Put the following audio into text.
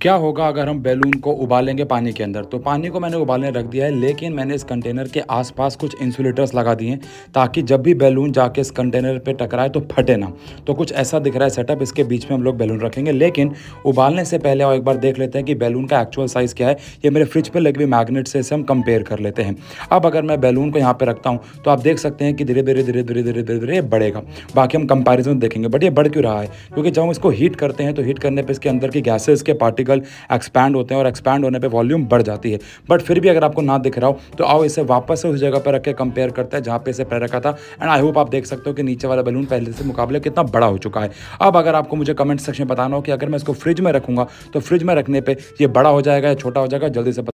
क्या होगा अगर हम बैलून को उबालेंगे पानी के अंदर तो पानी को मैंने उबालने रख दिया है लेकिन मैंने इस कंटेनर के आसपास कुछ इंसुलेटर्स लगा दिए ताकि जब भी बैलून जाके इस कंटेनर पे टकराए तो फटे ना तो कुछ ऐसा दिख रहा है सेटअप इसके बीच में हम लोग बैलून रखेंगे लेकिन उबालने से पहले और एक बार देख लेते हैं कि बैलून का एक्चुअल साइज़ क्या है ये मेरे फ्रिज पर लगी हुई मैगनेट से इसे हम कंपेयर कर लेते हैं अब अगर मैं बैलून को यहाँ पर रखता हूँ तो आप देख सकते हैं कि धीरे धीरे धीरे धीरे धीरे धीरे धीरे बढ़ेगा बाकी हम कंपेरिजन देखेंगे बट ये बढ़ क्यों रहा है क्योंकि जब हम इसको हीट करते हैं तो हीट करने पर इसके अंदर की गैसेज के पार्ट पार्टिकल एक्सपैंड होते हैं और एक्सपैंड होने पर वॉल्यूम बढ़ जाती है बट फिर भी अगर आपको ना दिख रहा हो तो आओ इसे वापस से उस जगह पर रख के कंपेयर करते हैं जहाँ पे इसे पैर रखा था एंड आई होप आप देख सकते हो कि नीचे वाला बलून पहले से मुकाबले कितना बड़ा हो चुका है अब अगर आपको मुझे कमेंट सेक्शन में बताना हो कि अगर मैं इसको फ्रिज में रखूँगा तो फ्रिज में रखने पर यह बड़ा हो जाएगा या छोटा हो जाएगा जल्दी से